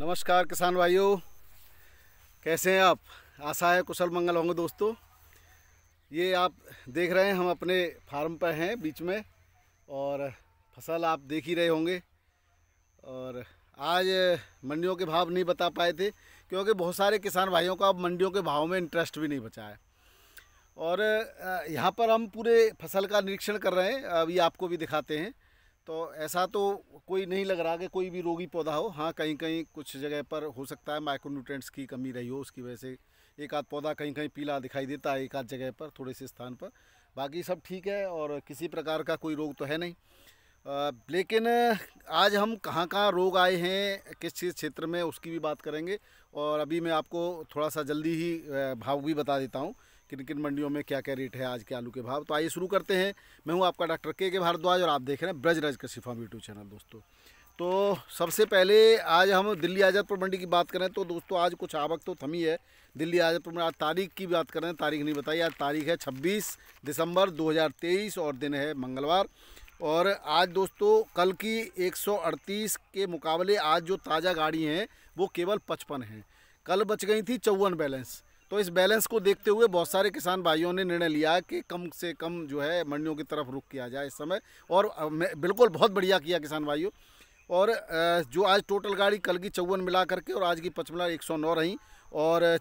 नमस्कार किसान भाइयों कैसे हैं आप आशा है कुशल मंगल होंगे दोस्तों ये आप देख रहे हैं हम अपने फार्म पर हैं बीच में और फसल आप देख ही रहे होंगे और आज मंडियों के भाव नहीं बता पाए थे क्योंकि बहुत सारे किसान भाइयों का अब मंडियों के भाव में इंटरेस्ट भी नहीं बचा है और यहाँ पर हम पूरे फसल का निरीक्षण कर रहे हैं अभी आपको भी दिखाते हैं तो ऐसा तो कोई नहीं लग रहा कि कोई भी रोगी पौधा हो हाँ कहीं कहीं कुछ जगह पर हो सकता है माइक्रोन्यूट्रेंट्स की कमी रही हो उसकी वजह से एक आध पौधा कहीं कहीं पीला दिखाई देता है एक आध जगह पर थोड़े से स्थान पर बाकी सब ठीक है और किसी प्रकार का कोई रोग तो है नहीं आ, लेकिन आज हम कहाँ कहाँ रोग आए हैं किस चीज़ क्षेत्र में उसकी भी बात करेंगे और अभी मैं आपको थोड़ा सा जल्दी ही भाव भी बता देता हूँ किन किन मंडियों में क्या क्या रेट है आज के आलू के भाव तो आइए शुरू करते हैं मैं हूँ आपका डॉक्टर के के भारद्वाज और आप देख रहे हैं राज का शिफा यूट्यूब चैनल दोस्तों तो सबसे पहले आज हम दिल्ली आज़ादपुर मंडी की बात करें तो दोस्तों आज कुछ आवक तो थमी है दिल्ली आज़ादपुर में आज तारीख की बात करें तारीख नहीं बताई आज तारीख है 26 दिसंबर 2023 और दिन है मंगलवार और आज दोस्तों कल की 138 के मुकाबले आज जो ताज़ा गाड़ी हैं वो केवल पचपन हैं कल बच गई थी चौवन बैलेंस तो इस बैलेंस को देखते हुए बहुत सारे किसान भाइयों ने निर्णय लिया कि कम से कम जो है मंडियों की तरफ रुख किया जाए इस समय और बिल्कुल बहुत बढ़िया किया किसान भाइयों और जो आज टोटल गाड़ी कल की चौवन मिला करके और आज की पचमला एक सौ नौ रही और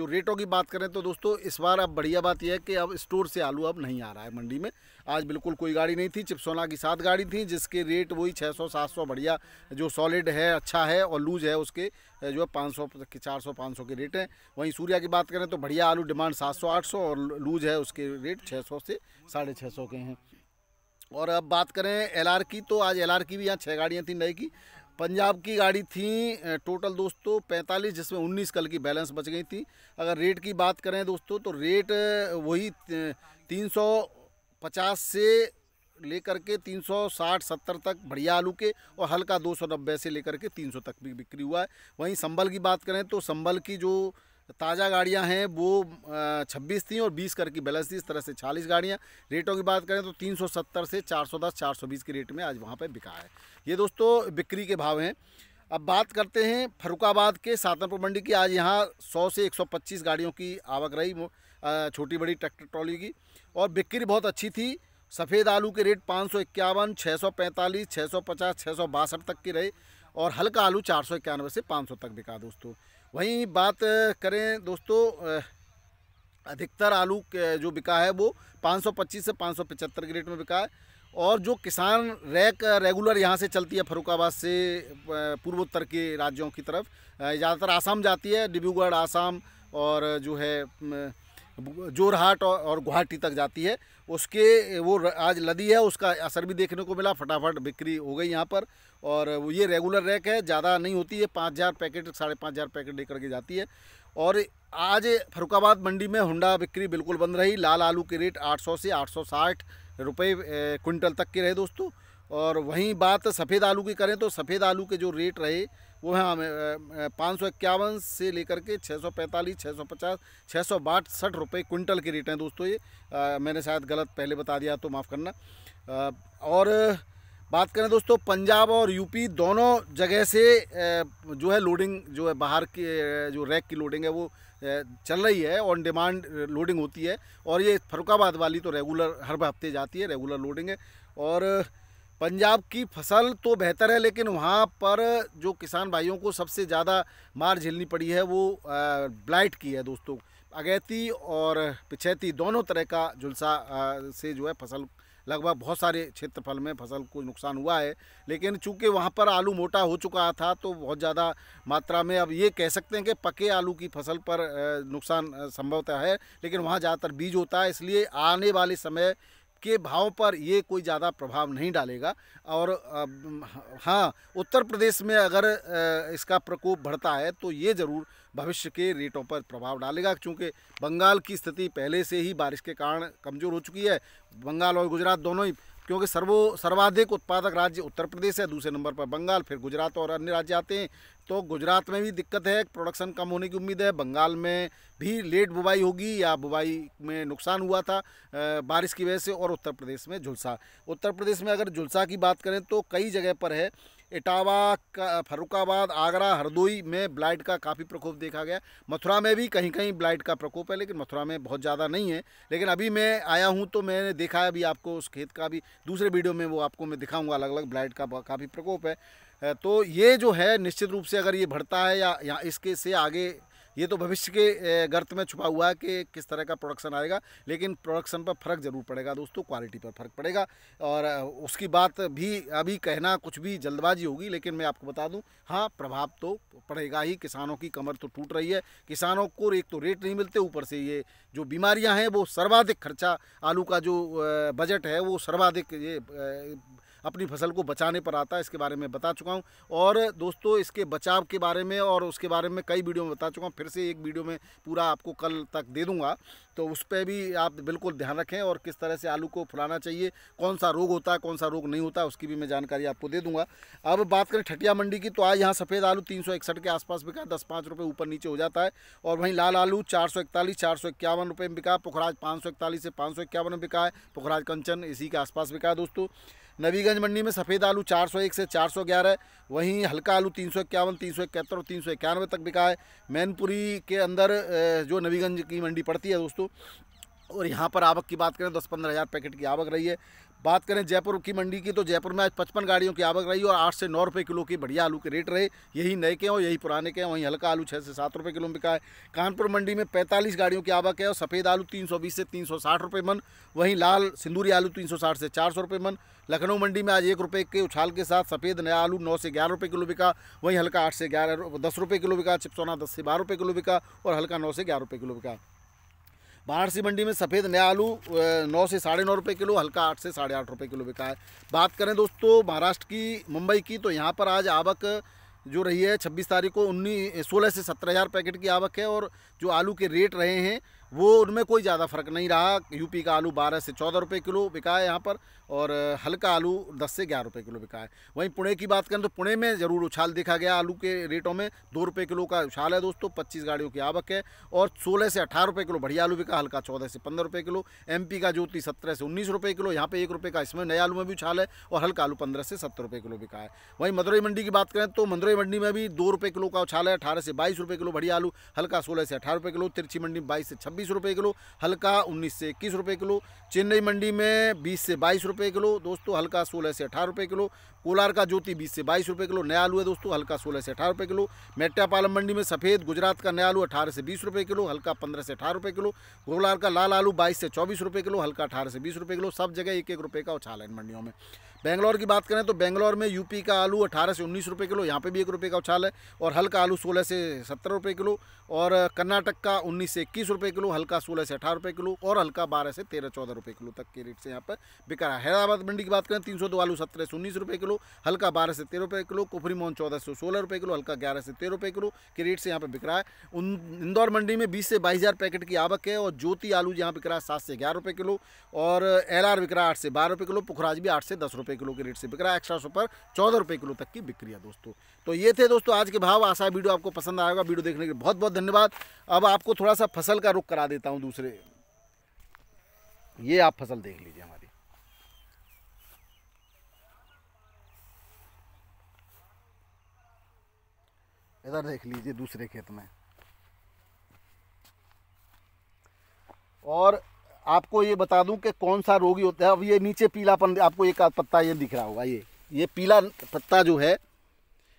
जो रेटों की बात करें तो दोस्तों इस बार अब बढ़िया बात यह है कि अब स्टोर से आलू अब नहीं आ रहा है मंडी में आज बिल्कुल कोई गाड़ी नहीं थी चिप्सोना की सात गाड़ी थी जिसके रेट वही 600-700 बढ़िया जो सॉलिड है अच्छा है और लूज है उसके जो है पाँच सौ के चार सौ पाँच सौ के रेट हैं वहीं सूर्या की बात करें तो बढ़िया आलू डिमांड सात सौ आठ सौ और लूज है उसके रेट छः सौ से साढ़े छः सौ के हैं और अब बात करें आर की तो आज आर की भी यहाँ छः गाड़ियाँ थी नई की पंजाब की गाड़ी थी टोटल दोस्तों 45 जिसमें 19 कल की बैलेंस बच गई थी अगर रेट की बात करें दोस्तों तो रेट वही तीन सौ पचास से लेकर के तीन सौ साठ सत्तर तक बढ़िया आलू के और हल्का दो सौ नब्बे से लेकर के तीन सौ तक भी बिक्री हुआ है वहीं संबल की बात करें तो संबल की जो ताज़ा गाड़ियां हैं वो 26 थी और 20 कर की बैलेंस थी इस तरह से 40 गाड़ियां रेटों की बात करें तो 370 से 410 420 के रेट में आज वहां पे बिका है ये दोस्तों बिक्री के भाव हैं अब बात करते हैं फरुखाबाद के सातनपुर मंडी की आज यहाँ सौ से एक गाड़ियों की आवक रही छोटी बड़ी ट्रैक्टर ट्रॉली की और बिक्री बहुत अच्छी थी सफ़ेद आलू के रेट पाँच सौ इक्यावन छः सौ पैंतालीस छः सौ पचास छः सौ बासठ तक की रहे और हल्का आलू चार सौ इक्यानवे से पाँच सौ तक बिका दोस्तों वहीं बात करें दोस्तों अधिकतर आलू जो बिका है वो 525 से 575 के रेट में बिका है और जो किसान रैक रेगुलर यहाँ से चलती है फरुखाबाद से पूर्वोत्तर के राज्यों की तरफ ज़्यादातर आसाम जाती है डिब्रूगढ़ आसाम और जो है जोरहाट और, गुवाहाटी तक जाती है उसके वो आज लदी है उसका असर भी देखने को मिला फटाफट बिक्री हो गई यहाँ पर और ये रेगुलर रैक है ज़्यादा नहीं होती है पाँच हज़ार पैकेट साढ़े पाँच हज़ार पैकेट लेकर के जाती है और आज फरुखाबाद मंडी में होंडा बिक्री बिल्कुल बंद रही लाल आलू के रेट 800 से 860 रुपए क्विंटल तक के रहे दोस्तों और वहीं बात सफ़ेद आलू की करें तो सफ़ेद आलू के जो रेट रहे वो है हमें पाँच सौ इक्यावन से लेकर के छः सौ पैंतालीस छः सौ पचास छः सौ बासठ रुपये क्विंटल के रेट हैं दोस्तों ये आ, मैंने शायद गलत पहले बता दिया तो माफ़ करना आ, और बात करें दोस्तों पंजाब और यूपी दोनों जगह से जो है लोडिंग जो है बाहर की जो रैक की लोडिंग है वो चल रही है ऑन डिमांड लोडिंग होती है और ये फरुखाबाद वाली तो रेगुलर हर हफ्ते जाती है रेगुलर लोडिंग है और पंजाब की फसल तो बेहतर है लेकिन वहाँ पर जो किसान भाइयों को सबसे ज़्यादा मार झेलनी पड़ी है वो ब्लाइट की है दोस्तों अगैती और पिछैती दोनों तरह का जुलसा से जो है फसल लगभग बहुत सारे क्षेत्रफल में फसल को नुकसान हुआ है लेकिन चूंकि वहाँ पर आलू मोटा हो चुका था तो बहुत ज़्यादा मात्रा में अब ये कह सकते हैं कि पके आलू की फसल पर नुकसान संभवतः है लेकिन वहाँ ज़्यादातर बीज होता है इसलिए आने वाले समय के भाव पर ये कोई ज़्यादा प्रभाव नहीं डालेगा और हाँ उत्तर प्रदेश में अगर इसका प्रकोप बढ़ता है तो ये ज़रूर भविष्य के रेटों पर प्रभाव डालेगा क्योंकि बंगाल की स्थिति पहले से ही बारिश के कारण कमज़ोर हो चुकी है बंगाल और गुजरात दोनों ही क्योंकि सर्वो सर्वाधिक उत्पादक राज्य उत्तर प्रदेश है दूसरे नंबर पर बंगाल फिर गुजरात और अन्य राज्य आते हैं तो गुजरात में भी दिक्कत है प्रोडक्शन कम होने की उम्मीद है बंगाल में भी लेट बुवाई होगी या बुवाई में नुकसान हुआ था बारिश की वजह से और उत्तर प्रदेश में झुलसा उत्तर प्रदेश में अगर झुलसा की बात करें तो कई जगह पर है इटावा फरुखाबाद आगरा हरदोई में ब्लाइट का काफ़ी प्रकोप देखा गया मथुरा में भी कहीं कहीं ब्लाइट का प्रकोप है लेकिन मथुरा में बहुत ज़्यादा नहीं है लेकिन अभी मैं आया हूँ तो मैंने देखा है अभी आपको उस खेत का भी दूसरे वीडियो में वो आपको मैं दिखाऊँगा अलग अलग ब्लाइट का काफ़ी प्रकोप है तो ये जो है निश्चित रूप से अगर ये बढ़ता है या, या इसके से आगे ये तो भविष्य के गर्त में छुपा हुआ है कि किस तरह का प्रोडक्शन आएगा लेकिन प्रोडक्शन पर फ़र्क ज़रूर पड़ेगा दोस्तों क्वालिटी पर फ़र्क पड़ेगा और उसकी बात भी अभी कहना कुछ भी जल्दबाजी होगी लेकिन मैं आपको बता दूँ हाँ प्रभाव तो पड़ेगा ही किसानों की कमर तो टूट रही है किसानों को एक तो रेट नहीं मिलते ऊपर से ये जो बीमारियाँ हैं वो सर्वाधिक खर्चा आलू का जो बजट है वो सर्वाधिक ये अपनी फसल को बचाने पर आता है इसके बारे में बता चुका हूँ और दोस्तों इसके बचाव के बारे में और उसके बारे में कई वीडियो में बता चुका हूँ फिर से एक वीडियो में पूरा आपको कल तक दे दूँगा तो उस पर भी आप बिल्कुल ध्यान रखें और किस तरह से आलू को फुलाना चाहिए कौन सा रोग होता है कौन सा रोग नहीं होता उसकी भी मैं जानकारी आपको दे दूँगा अब बात करें ठटिया मंडी की तो आज यहाँ सफ़ेद आलू तीन के आसपास बिका दस पाँच रुपये ऊपर नीचे हो जाता है और वहीं लाल आलू चार सौ इकतालीस चार सौ इक्यावन रुपये में बिका पुखराज पाँच सौ इकतालीस से पाँच सौ इक्यावन में बिका है पुखराज कंचन इसी के आसपास बिका है दोस्तों नबीगंज मंडी में सफ़ेद आलू 401 से 411 वहीं हल्का आलू तीन सौ इक्यावन तीन सौ इकहत्तर और तीन सौ इक्यानवे तक बिका है मैनपुरी के अंदर जो नबीगंज की मंडी पड़ती है दोस्तों और यहाँ पर आवक की बात करें दस पंद्रह हज़ार पैकेट की आवक रही है बात करें जयपुर की मंडी की तो जयपुर में आज पचपन गाड़ियों की आवक रही और आठ से नौ रुपये किलो की बढ़िया आलू के रेट रहे यही नए के हों यही पुराने के हों वहीं हल्का आलू छः से सात रुपये किलो बिका है कानपुर मंडी में पैंतालीस गाड़ियों की आवक है और सफ़ेद आलू तीन सौ बीस से तीन सौ साठ रुपये मन वहीं लाल सिंदूरी आलू तीन सौ साठ से चार सौ रुपये मन लखनऊ मंडी में आज एक रुपये के उछाल के साथ सफ़ेद नया आलू नौ से ग्यारह रुपये किलो बिका वहीं हल्का आठ से ग्यारह दस रुपये किलो बिका चिपसोना दस से बारह रुपये किलो बिका और हल्का नौ से ग्यारह रुपये किलो बिका वाराणसी मंडी में सफ़ेद नया आलू नौ से साढ़े नौ रुपये किलो हल्का आठ से साढ़े आठ रुपये किलो बिका है बात करें दोस्तों महाराष्ट्र की मुंबई की तो यहाँ पर आज आवक जो रही है छब्बीस तारीख को उन्नीस सोलह से सत्रह हज़ार पैकेट की आवक है और जो आलू के रेट रहे हैं वो उनमें कोई ज़्यादा फ़र्क नहीं रहा यूपी का आलू बारह से चौदह रुपये किलो बिका है यहाँ पर और हल्का आलू दस से ग्यारह रुपये किलो बिका है वहीं पुणे की बात करें तो पुणे में ज़रूर उछाल देखा गया आलू के रेटों में दो रुपये किलो का उछाल है दोस्तों पच्चीस गाड़ियों की आवक है और सोलह से अठारह रुपये किलो बढ़िया आलू बिका हल्का चौदह से पंद्रह रुपये किलो एम का ज्योति सत्रह से उन्नीस रुपये किलो यहाँ पर एक रुपये का इसमें नए आलू में भी उछाल है और हल्का आलू पंद्रह से सत्तर रुपये किलो बिका है वहीं मदुरई मंडी की बात करें तो मदुरई मंडी में भी दो रुपये किलो का उछाल है अठारह से बाईस रुपये किलो बढ़िया आलू हल्का सोलह से अठारह रुपये किलो तिरछी मंडी में बाईस से छब्बीस छब्बीस रुपये किलो हल्का उन्नीस से इक्कीस रुपये किलो चेन्नई मंडी में बीस से बाईस रुपये किलो दोस्तों हल्का सोलह से अठारह रुपये किलो कोलार का ज्योति बीस से बाईस रुपये किलो नया आलू है दोस्तों हल्का सोलह से अठारह रुपये किलो मेट्यापालम मंडी में सफ़ेद गुजरात का नया आलू अठारह से बीस रुपये किलो हल्का पंद्रह से अठारह रुपये किलो कोलार का लाल आलू बाईस से चौबीस रुपये किलो हल्का अठारह से बीस रुपये किलो सब जगह एक एक रुपये का उछाल है इन मंडियों में बैंगलोर की बात करें तो बैंगलोर में यूपी का आलू अठारह से उन्नीस रुपये किलो यहाँ पे भी एक रुपये का उछाल है और हल्का आलू सोलह से सत्तर रुपये किलो और कर्नाटक का उन्नीस से इक्कीस रुपये किलो हल्का सोलह से अठारह रुपये किलो और हल्का बारह से तेरह चौदह रुपये किलो तक के रेट से यहाँ पर बिक रहा है हैदराबाद मंडी की बात करें तीन सौ दो आलू सत्रह सौ उन्नीस रुपये किलो हल्का बारह से तेरह रुपये किलो कुफरी मोहन चौदह सौ सोलह रुपये किलो हल्का ग्यारह से तेरह रुपये किलो के रेट से यहाँ पर बिक रहा है इंदौर मंडी में बीस से बाईस हज़ार पैकेट की आवक है और ज्योति आलू यहाँ बिक रहा है सात से ग्यारह रुपये किलो और एल आर बिक रहा है आठ से बारह रुपये किलो पुखराज भी आठ से दस रुपये किलो के रेट से बिक रहा है एक्स्ट्रा सुपर चौदह रुपये किलो तक की बिक्री है दोस्तों तो ये थे दोस्तों आज के भाव आशा वीडियो आपको पसंद आएगा वीडियो देखने के लिए बहुत बहुत धन्यवाद अब आपको थोड़ा सा फसल का रुख करा करा देता हूँ दूसरे ये आप फसल देख लीजिए हमारी इधर देख लीजिए दूसरे खेत में और आपको ये बता दूं कि कौन सा रोगी होता है अब ये नीचे पीलापन आपको एक पत्ता ये दिख रहा होगा ये ये पीला पत्ता जो है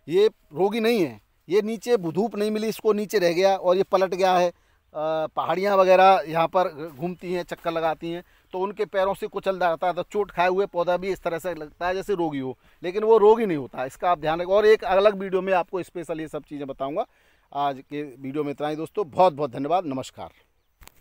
ये रोगी नहीं है ये नीचे धूप नहीं मिली इसको नीचे रह गया और ये पलट गया है पहाड़ियाँ वगैरह यहाँ पर घूमती हैं चक्कर लगाती हैं तो उनके पैरों से कुचल जाता है तो चोट खाए हुए पौधा भी इस तरह से लगता है जैसे रोगी हो लेकिन वो रोगी नहीं होता इसका आप ध्यान रखें और एक अलग वीडियो में आपको स्पेशल ये सब चीज़ें बताऊँगा आज के वीडियो में इतना ही दोस्तों बहुत बहुत धन्यवाद नमस्कार